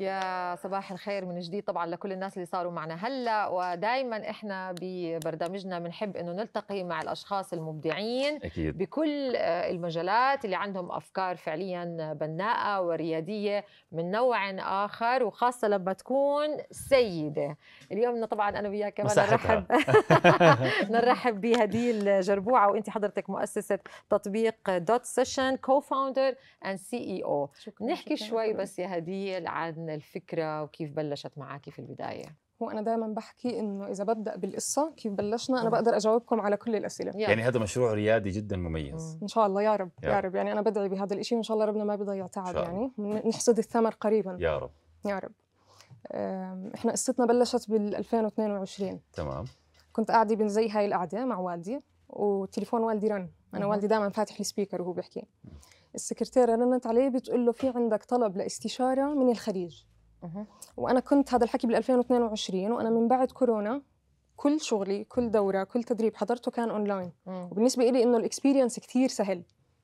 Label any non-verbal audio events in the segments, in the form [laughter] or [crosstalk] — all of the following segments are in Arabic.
يا صباح الخير من جديد طبعا لكل الناس اللي صاروا معنا هلا ودائما احنا ببرنامجنا بنحب انه نلتقي مع الاشخاص المبدعين أكيد. بكل آه، المجالات اللي عندهم افكار فعليا بناءه ورياديه من نوع اخر وخاصه لما تكون سيده اليوم طبعا انا وياك كمان نرحب [laughs] نرحب بهديل جربوعه وانت حضرتك مؤسسه تطبيق دوت سيشن كو فاوندر اند سي اي او نحكي شوي بس يا هديل عن الفكره وكيف بلشت معك في البدايه هو انا دائما بحكي انه اذا ببدا بالقصه كيف بلشنا انا بقدر اجاوبكم على كل الاسئله يعني هذا مشروع ريادي جدا مميز ان شاء الله يا رب يا, يا رب يعني انا بدعي بهذا الشيء وان شاء الله ربنا ما بيضيع تعب يعني نحصد الثمر قريبا يا رب يا رب احنا قصتنا بلشت بال 2022 تمام كنت قاعده بين زي هاي القعده مع والدي وتليفون والدي رن انا والدي دائما فاتح السبيكر وهو بيحكي السكرتيره رنت عليه بتقول له في عندك طلب لاستشاره من الخليج وانا كنت هذا الحكي بال 2022 وانا من بعد كورونا كل شغلي كل دوره كل تدريب حضرته كان اونلاين وبالنسبه لي انه الاكسبيرينس كثير سهل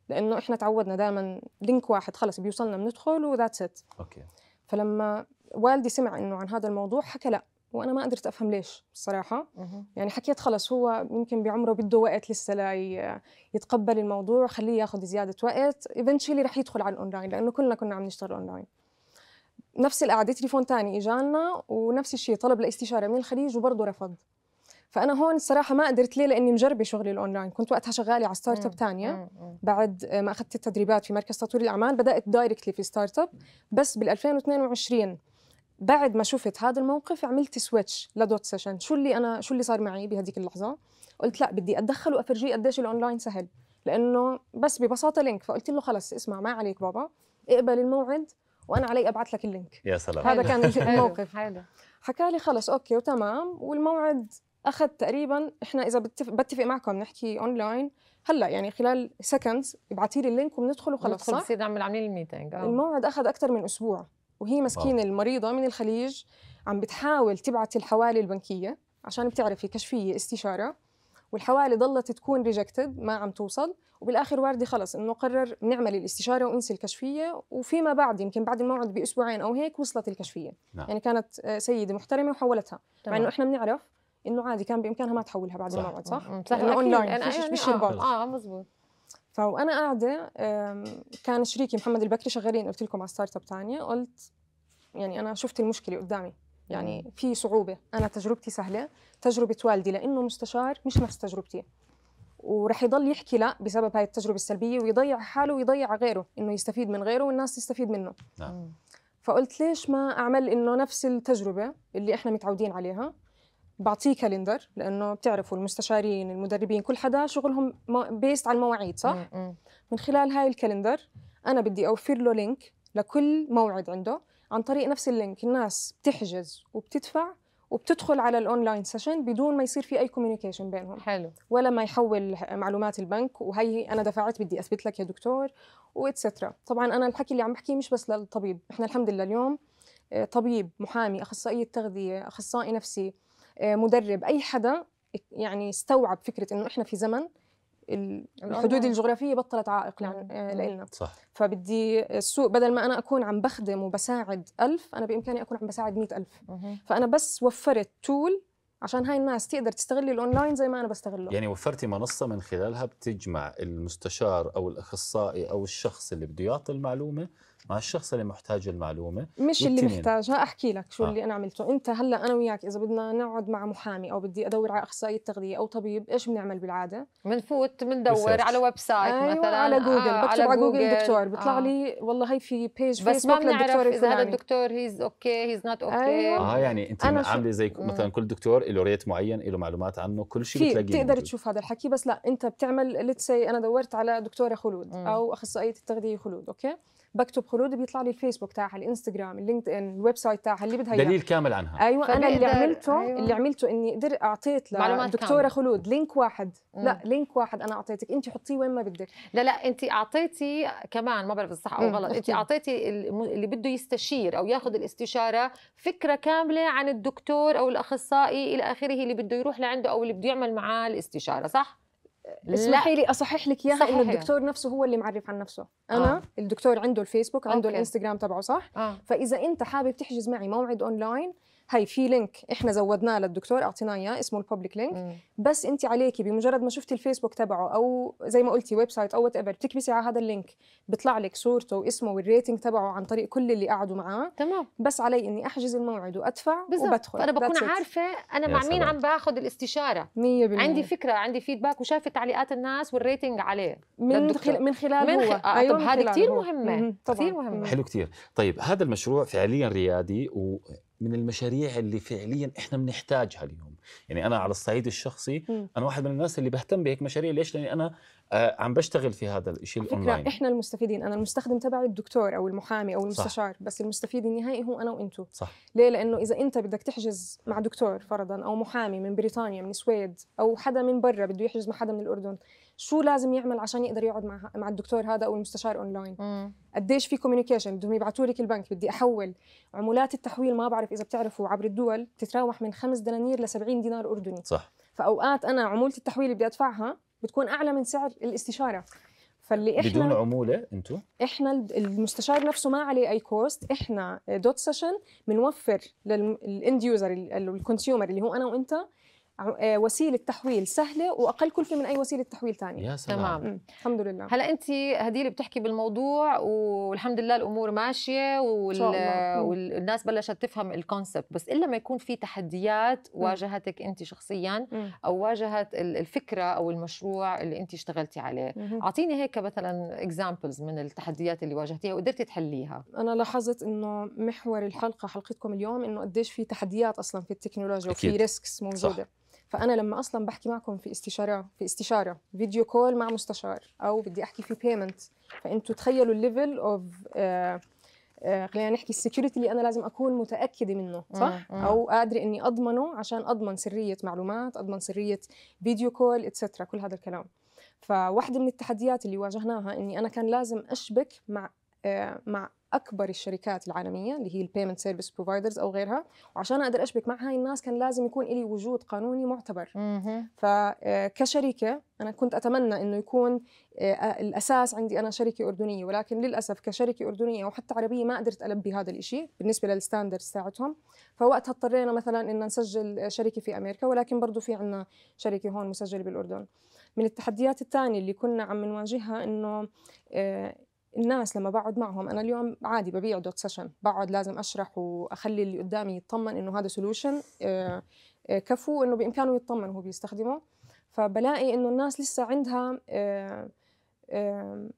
لانه احنا تعودنا دائما لينك واحد خلص بيوصلنا بندخل وذاتس ات اوكي فلما والدي سمع انه عن هذا الموضوع حكى لا وانا ما قدرت افهم ليش الصراحه يعني حكيت خلص هو يمكن بعمره بده وقت لسه لا يتقبل الموضوع خليه ياخذ زياده وقت ايفنتشلي رح يدخل على الاونلاين لانه كلنا كنا عم نشتغل اونلاين نفس القعده تليفون ثاني اجانا ونفس الشيء طلب لاستشاره من الخليج وبرضه رفض فانا هون الصراحه ما قدرت ليه لاني مجربه شغلي الاونلاين كنت وقتها شغاله على ستارت اب ثانيه بعد ما اخذت التدريبات في مركز تطوير الاعمال بدات دايركتلي في ستارت اب بس بال 2022 بعد ما شفت هذا الموقف عملت سويتش لدوت سيشن شو اللي انا شو اللي صار معي بهذيك اللحظه قلت لا بدي اتدخل وافرجيه قديش الاونلاين سهل لانه بس ببساطه لينك فقلت له خلص اسمع ما عليك بابا اقبل الموعد وانا علي ابعث لك اللينك يا سلام هذا كان الموقف حكى لي خلص اوكي وتمام والموعد اخذ تقريبا احنا اذا بتفق, بتفق معكم نحكي اونلاين هلا يعني خلال سكندز ابعتي لي اللينك وبندخل وخلص صح؟ بنصير نعمل عاملين الميتنج آه. الموعد اخذ اكثر من اسبوع وهي مسكينه آه. المريضه من الخليج عم بتحاول تبعت الحوالي البنكيه عشان بتعرفي كشفيه استشاره والحوالي ضلت تكون ريجكتد ما عم توصل وبالاخر واردي خلص انه قرر نعمل الاستشاره وانسي الكشفيه وفيما بعد يمكن بعد الموعد باسبوعين او هيك وصلت الكشفيه نعم. يعني كانت آه، سيده محترمه وحولتها مع انه احنا بنعرف انه عادي كان بامكانها ما تحولها بعد صح. الموعد صح؟ صح, صح. اونلاين يعني فيش يعني مش آه،, آه. اه مزبوط فانا قاعده كان شريكي محمد البكري شغالين قلت لكم على ستارت اب ثانيه قلت يعني انا شفت المشكله قدامي يعني في صعوبه انا تجربتي سهله تجربه والدي لانه مستشار مش نفس تجربتي ورح يضل يحكي لا بسبب هاي التجربه السلبيه ويضيع حاله ويضيع غيره انه يستفيد من غيره والناس تستفيد منه نعم فقلت ليش ما اعمل انه نفس التجربه اللي احنا متعودين عليها بعطيه كالندر لانه بتعرفوا المستشارين المدربين كل حدا شغلهم بيست على المواعيد صح م من خلال هاي الكالندر انا بدي اوفر له لينك لكل موعد عنده عن طريق نفس اللينك الناس بتحجز وبتدفع وبتدخل على الاونلاين سيشن بدون ما يصير في اي كوميونيكيشن بينهم حلو ولا ما يحول معلومات البنك وهي انا دفعت بدي اثبت لك يا دكتور واتسترا طبعا انا الحكي اللي عم بحكيه مش بس للطبيب احنا الحمد لله اليوم آه، طبيب محامي اخصائيه تغذيه اخصائي نفسي آه، مدرب اي حدا يعني استوعب فكره انه احنا في زمن الحدود الجغرافيه بطلت عائق نعم. آه، لنا صح فبدي السوق بدل ما انا اكون عم بخدم وبساعد ألف انا بامكاني اكون عم بساعد مئة ألف فانا بس وفرت تول عشان هاي الناس تقدر تستغل الاونلاين زي ما انا بستغله يعني وفرتي منصه من خلالها بتجمع المستشار او الاخصائي او الشخص اللي بده يعطي المعلومه مع الشخص اللي محتاج المعلومه مش اللي محتاجها احكي لك شو آه. اللي انا عملته انت هلا انا وياك اذا بدنا نقعد مع محامي او بدي ادور على اخصائي التغذيه او طبيب ايش بنعمل بالعاده بنفوت بندور على ويب سايت أيوة مثلا آه، على جوجل آه بكتب على جوجل, جوجل دكتور بيطلع آه. لي والله هي في بيج بس ما بنعرف اذا هذا الدكتور هيز اوكي هيز نوت اوكي اه يعني انت عامله زي مثلا كل دكتور له ريت معين له معلومات عنه كل شيء بتلاقيه بتقدر تشوف هذا الحكي بس لا انت بتعمل ليتس انا دورت على دكتوره خلود او اخصائيه التغذيه خلود اوكي بكتب خلود بيطلع لي الفيسبوك تاعها الانستغرام اللينكد ان الويب سايت تاعها اللي بدها دليل كامل عنها ايوه انا اللي عملته أيوة. اللي عملته اني قدر اعطيت للدكتوره خلود لينك واحد مم. لا لينك واحد انا اعطيتك انت حطيه وين ما بدك لا لا انت اعطيتي كمان ما بعرف صح او غلط انت اعطيتي اللي بده يستشير او ياخذ الاستشاره فكره كامله عن الدكتور او الاخصائي الى اخره اللي بده يروح لعنده او اللي بده يعمل معاه الاستشاره صح اسمحي لي اصحح لك اياها انه الدكتور نفسه هو اللي معرف عن نفسه انا آه. الدكتور عنده الفيسبوك عنده أوكي. الانستغرام تبعه صح آه. فاذا انت حابب تحجز معي موعد اونلاين هي في لينك احنا زودناه للدكتور اعطيناه اياه اسمه الببليك لينك بس انت عليكي بمجرد ما شفتي الفيسبوك تبعه او زي ما قلتي ويب سايت او وات ايفر بتكبسي على هذا اللينك بيطلع لك صورته واسمه والريتنج تبعه عن طريق كل اللي قعدوا معاه تمام بس علي اني احجز الموعد وادفع بالزبط. وبدخل فانا بكون عارفه انا مع مين عم باخذ الاستشاره 100% عندي فكره عندي فيدباك وشايفه تعليقات الناس والريتنج عليه من خل... من خلال من خ... آه، آه، هو. أيوة طب هذه كثير مهمه كثير مهمه حلو كثير طيب هذا المشروع فعليا ريادي و من المشاريع اللي فعليا احنا بنحتاجها اليوم يعني انا على الصعيد الشخصي م. انا واحد من الناس اللي بهتم بهيك مشاريع ليش لاني انا آه عم بشتغل في هذا الشيء الاونلاين احنا المستفيدين انا المستخدم تبعي الدكتور او المحامي او المستشار صح. بس المستفيد النهائي هو انا وانتو صح ليه لانه اذا انت بدك تحجز مع دكتور فرضا او محامي من بريطانيا من السويد او حدا من برا بده يحجز مع حدا من الاردن شو لازم يعمل عشان يقدر يقعد مع مع الدكتور هذا او المستشار اونلاين قديش في كوميونيكيشن بدهم يبعثوا لك البنك بدي احول عمولات التحويل ما بعرف اذا بتعرفوا عبر الدول بتتراوح من 5 دنانير ل 70 دينار اردني صح فاوقات انا عموله التحويل اللي بدي ادفعها بتكون اعلى من سعر الاستشاره فاللي احنا بدون عموله انتم احنا المستشار نفسه ما عليه اي كوست احنا دوت سيشن بنوفر للاند يوزر الكونسيومر اللي هو انا وانت آه، وسيله تحويل سهله واقل كلفه من اي وسيله تحويل ثانيه يا سلام تمام الحمد لله هلا انت هديل بتحكي بالموضوع والحمد لله الامور ماشيه وال... والناس بلشت تفهم الكونسبت بس الا ما يكون في تحديات واجهتك انت شخصيا او واجهت الفكره او المشروع اللي انت اشتغلتي عليه اعطيني هيك مثلا اكزامبلز من التحديات اللي واجهتيها وقدرتي تحليها انا لاحظت انه محور الحلقه حلقتكم اليوم انه قديش في تحديات اصلا في التكنولوجيا أكيد. وفي ريسكس موجوده صح. فانا لما اصلا بحكي معكم في استشاره في استشاره فيديو كول مع مستشار او بدي احكي في بيمنت فانتوا تخيلوا الليفل اوف آه، آه، خلينا نحكي السكيورتي اللي انا لازم اكون متاكده منه صح مم. او قادره اني اضمنه عشان اضمن سريه معلومات اضمن سريه فيديو كول اتسترا كل هذا الكلام فواحده من التحديات اللي واجهناها اني انا كان لازم اشبك مع آه، مع اكبر الشركات العالميه اللي هي البيمنت سيرفيس بروفايدرز او غيرها وعشان اقدر اشبك مع هاي الناس كان لازم يكون لي وجود قانوني معتبر فكشركه آه، انا كنت اتمنى انه يكون آه، الاساس عندي انا شركه اردنيه ولكن للاسف كشركه اردنيه او حتى عربيه ما قدرت البي هذا الشيء بالنسبه للستاندردز تاعتهم فوقتها اضطرينا مثلا ان نسجل شركه في امريكا ولكن برضه في عندنا شركه هون مسجله بالاردن من التحديات الثانيه اللي كنا عم نواجهها انه الناس لما بقعد معهم انا اليوم عادي ببيع دوت سيشن بقعد لازم اشرح واخلي اللي قدامي يطمن انه هذا سولوشن آه، آه، كفو انه بامكانه يطمن وهو بيستخدمه فبلاقي انه الناس لسه عندها آه،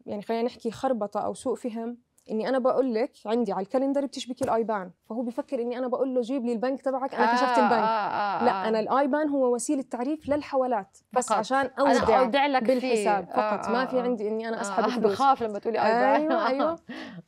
يعني خلينا نحكي خربطه او سوء فهم اني انا بقول لك عندي على الكالندر بتشبكي الايبان فهو بفكر اني انا بقول له جيب لي البنك تبعك انا آه كشفت البنك آه،, آه آه لا انا الايبان هو وسيله تعريف للحوالات بس فقط. عشان اودع, أودع لك بالحساب فيه. آه، فقط آه ما في آه، عندي اني انا اسحب آه بخاف لما تقولي ايبان ايوه [laughs] ايوه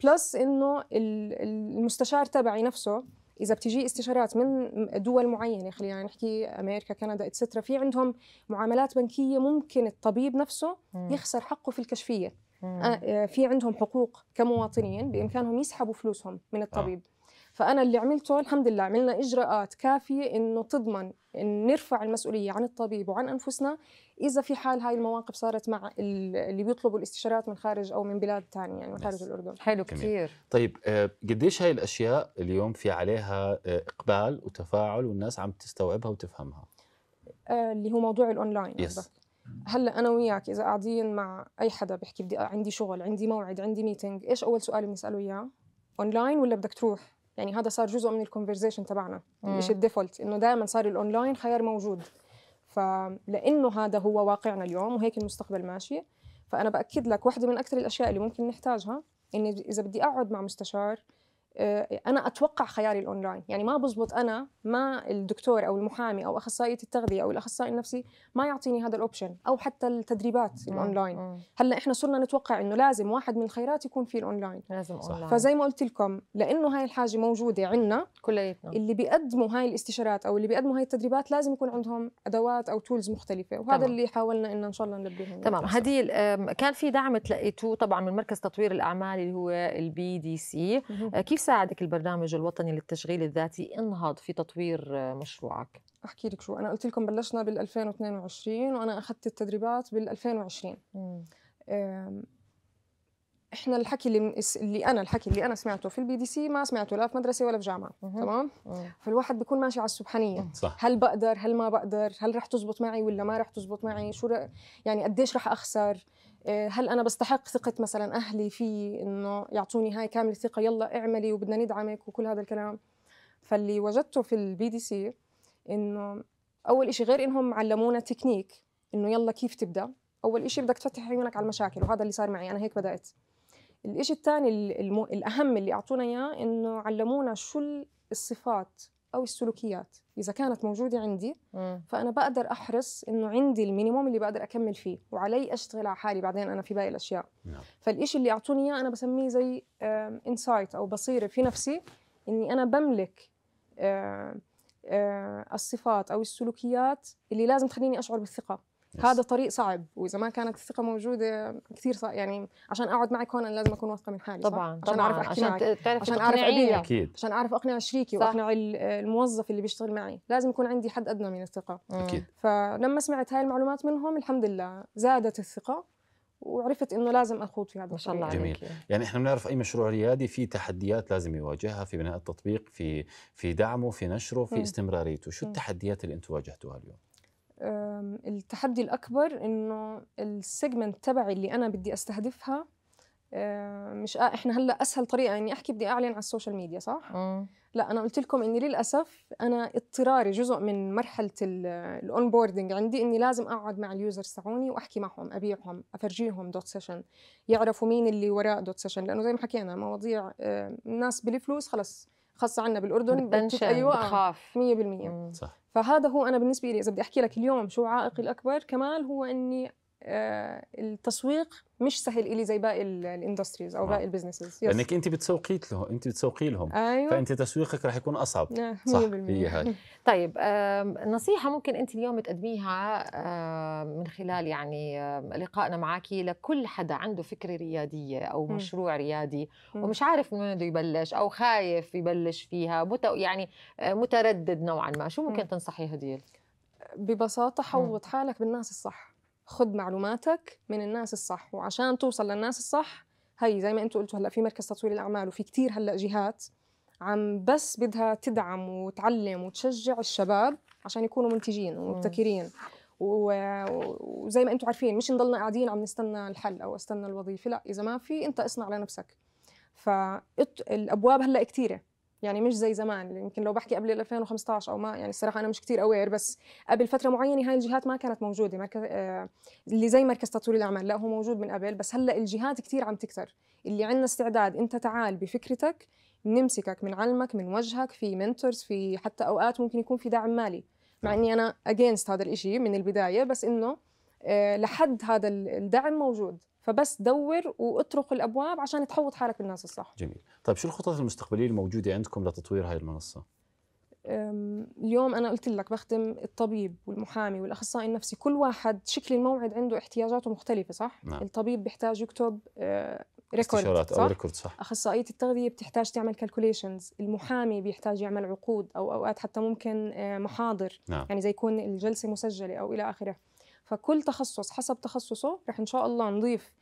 بلس انه المستشار تبعي نفسه اذا بتجي استشارات من دول معينه خلينا نحكي امريكا كندا اتسترا في عندهم معاملات بنكيه ممكن الطبيب نفسه يخسر حقه في الكشفيه أه، آه، في عندهم حقوق كمواطنين بامكانهم يسحبوا فلوسهم من آه. الطبيب فانا اللي عملته الحمد لله عملنا اجراءات كافيه انه تضمن إن نرفع المسؤوليه عن الطبيب وعن انفسنا اذا في حال هاي المواقف صارت مع اللي بيطلبوا الاستشارات من خارج او من بلاد ثانيه يعني من خارج الاردن حلو كثير طيب قديش هاي الاشياء اليوم في عليها اقبال وتفاعل والناس عم تستوعبها وتفهمها اللي هو موضوع الاونلاين يس. هلا انا وياك اذا قاعدين مع اي حدا بحكي بدي عندي شغل عندي موعد عندي ميتنج ايش اول سؤال بنساله اياه اونلاين ولا بدك تروح يعني هذا صار جزء من الكونفرزيشن تبعنا مش الديفولت انه دائما صار الاونلاين خيار موجود فلانه هذا هو واقعنا اليوم وهيك المستقبل ماشي فانا باكد لك واحده من اكثر الاشياء اللي ممكن نحتاجها اني اذا بدي اقعد مع مستشار آه، انا اتوقع خياري الاونلاين يعني ما بزبط انا ما الدكتور او المحامي او اخصائيه التغذيه او الاخصائي النفسي ما يعطيني هذا الاوبشن او حتى التدريبات الاونلاين هلا احنا صرنا نتوقع انه لازم واحد من الخيارات يكون في الاونلاين لازم اونلاين فزي ما قلت لكم لانه هاي الحاجه موجوده عندنا كليتنا اللي بيقدموا هاي الاستشارات او اللي بيقدموا هاي التدريبات لازم يكون عندهم ادوات او تولز مختلفه وهذا تمام. اللي حاولنا انه ان شاء الله نلبيهم تمام هديل كان في دعم تلقيتوه طبعا من مركز تطوير الاعمال اللي هو البي دي سي كيف ساعدك البرنامج الوطني للتشغيل الذاتي انهض في تطوير مشروعك؟ احكي لك شو انا قلت لكم بلشنا بال 2022 وانا اخذت التدريبات بال 2020 احنا الحكي اللي اللي انا الحكي اللي انا سمعته في البي دي سي ما سمعته لا في مدرسه ولا في جامعه تمام فالواحد بيكون ماشي على السبحانيه صح. هل بقدر هل ما بقدر هل رح تزبط معي ولا ما رح تزبط معي شو يعني قديش رح اخسر إيه، هل انا بستحق ثقه مثلا اهلي في انه يعطوني هاي كامل الثقه يلا اعملي وبدنا ندعمك وكل هذا الكلام فاللي وجدته في البي دي سي انه اول شيء غير انهم علمونا تكنيك انه يلا كيف تبدا اول شيء بدك تفتح عيونك على المشاكل وهذا اللي صار معي انا هيك بدات الشيء الثاني الاهم اللي اعطونا اياه انه علمونا شو الصفات او السلوكيات اذا كانت موجوده عندي فانا بقدر احرص انه عندي المينيموم اللي بقدر اكمل فيه وعلي اشتغل على حالي بعدين انا في باقي الاشياء نعم. فالشيء اللي اعطوني اياه انا بسميه زي انسايت او بصيره في نفسي اني انا بملك الصفات او السلوكيات اللي لازم تخليني اشعر بالثقه yes. هذا طريق صعب واذا ما كانت الثقه موجوده كثير صعب يعني عشان اقعد معك هون انا لازم اكون واثقه من حالي طبعا عشان طبعا اعرف احكي عشان معك تعرف عشان اعرف ابيع اكيد عشان اعرف اقنع شريكي صح. واقنع الموظف اللي بيشتغل معي لازم يكون عندي حد ادنى من الثقه اكيد فلما سمعت هاي المعلومات منهم الحمد لله زادت الثقه وعرفت انه لازم اخوض في هذا ما شاء الله جميل يعني احنا بنعرف اي مشروع ريادي في تحديات لازم يواجهها في بناء التطبيق في في دعمه في نشره في استمراريته شو التحديات اللي انتم واجهتوها اليوم التحدي الأكبر إنه السيجمنت تبعي اللي أنا بدي أستهدفها آه، مش آه احنا هلا اسهل طريقه اني احكي بدي اعلن على السوشيال ميديا صح؟ آه. لا انا قلت لكم اني للاسف انا اضطراري جزء من مرحله الاون بوردنج عندي اني لازم اقعد مع اليوزرز تبعوني واحكي معهم ابيعهم افرجيهم دوت سيشن يعرفوا مين اللي وراء دوت سيشن لانه زي ما حكينا مواضيع آه، الناس بالفلوس خلص خاصه عندنا بالاردن بتنشن ايوه بخاف 100% صح فهذا هو انا بالنسبه لي اذا بدي احكي لك اليوم شو عائقي الاكبر كمال هو اني آه، التسويق مش سهل الي زي باقي الاندستريز او آه. باقي البزنسز لانك انت بتسوقي لهم انت بتسوقي لهم أيوة. فانت تسويقك رح يكون اصعب آه، صح هي هاي [laughs] طيب نصيحه ممكن انت اليوم تقدميها من خلال يعني لقائنا معك لكل حدا عنده فكره رياديه او مشروع ريادي ومش عارف من وين بده يبلش او خايف يبلش فيها مت يعني متردد نوعا ما شو ممكن تنصحي هديل ببساطه حوط حالك بالناس الصح خذ معلوماتك من الناس الصح وعشان توصل للناس الصح هي زي ما انتم قلتوا هلا في مركز تطوير الاعمال وفي كتير هلا جهات عم بس بدها تدعم وتعلم وتشجع الشباب عشان يكونوا منتجين ومبتكرين وزي ما انتم عارفين مش نضلنا قاعدين عم نستنى الحل او استنى الوظيفه لا اذا ما في انت اصنع لنفسك فالابواب هلا كثيره يعني مش زي زمان يمكن لو بحكي قبل 2015 او ما يعني الصراحه انا مش كثير اوير بس قبل فتره معينه هاي الجهات ما كانت موجوده مركز آه، اللي زي مركز تطوير الاعمال لا هو موجود من قبل بس هلا الجهات كثير عم تكثر اللي عندنا استعداد انت تعال بفكرتك نمسكك من علمك من وجهك في منتورز في حتى اوقات ممكن يكون في دعم مالي مع نعم. اني انا اجينست هذا الشيء من البدايه بس انه آه، لحد هذا الدعم موجود فبس دور واطرق الابواب عشان تحوط حالك بالناس الصح جميل طيب شو الخطط المستقبليه الموجوده عندكم لتطوير هاي المنصه اليوم انا قلت لك بخدم الطبيب والمحامي والاخصائي النفسي كل واحد شكل الموعد عنده احتياجاته مختلفه صح نعم. الطبيب بيحتاج يكتب أه، ريكورد صح؟ او ريكورد صح اخصائيه التغذيه بتحتاج تعمل كالكوليشنز المحامي بيحتاج يعمل عقود او اوقات حتى ممكن أه، محاضر نعم. يعني زي يكون الجلسه مسجله او الى اخره فكل تخصص حسب تخصصه رح ان شاء الله نضيف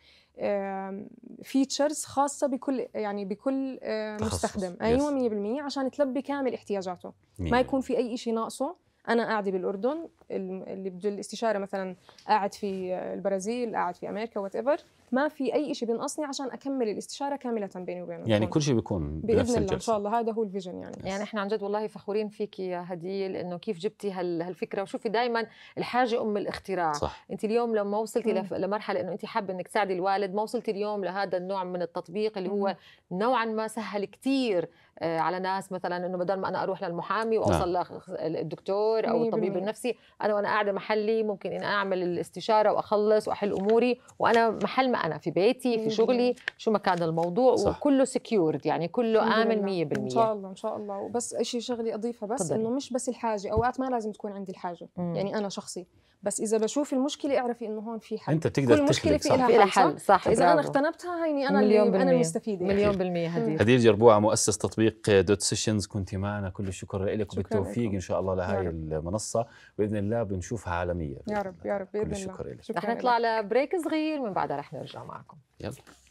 فيتشرز خاصه بكل يعني بكل مستخدم ايوه 100% عشان تلبي كامل احتياجاته ما يكون في اي شيء ناقصه انا قاعده بالاردن اللي بده الاستشاره مثلا قاعد في البرازيل قاعد في امريكا وات ايفر ما في اي شيء بينقصني عشان اكمل الاستشاره كامله بيني وبينه يعني كل شيء بيكون باذن الله الجلسة. ان شاء الله هذا هو الفيجن يعني يعني احنا عن جد والله فخورين فيك يا هديل انه كيف جبتي هال هالفكره وشوفي دائما الحاجه ام الاختراع صح. انت اليوم لما وصلتي لف... لمرحله انه انت حابه انك تساعدي الوالد ما وصلتي اليوم لهذا النوع من التطبيق اللي هو نوعا ما سهل كثير آه، على ناس مثلا انه بدل ما انا اروح للمحامي نعم. واوصل نعم. للدكتور او الطبيب النفسي انا وانا قاعده محلي ممكن اني اعمل الاستشاره واخلص واحل اموري وانا محل ما انا في بيتي في شغلي شو ما كان الموضوع صح. وكله سكيورد يعني كله امن 100% ان شاء الله ان شاء الله وبس شيء شغلي اضيفها بس انه مش بس الحاجه اوقات ما لازم تكون عندي الحاجه مم. يعني انا شخصي بس اذا بشوف المشكله اعرفي انه هون في حل انت بتقدر كل المشكله في لها حل صح اذا انا اغتنمتها هيني انا اللي بالمية. انا المستفيده مليون [laughs] بالمية هدير هدير جربوع مؤسس تطبيق دوت سيشنز كنت معنا كل الشكر لك وبالتوفيق ان شاء الله لهي المنصه باذن الله بنشوفها عالميه يا رب يا رب باذن الله كل الشكر لك رح نطلع لبريك صغير من بعدها رح نرجع معكم يلا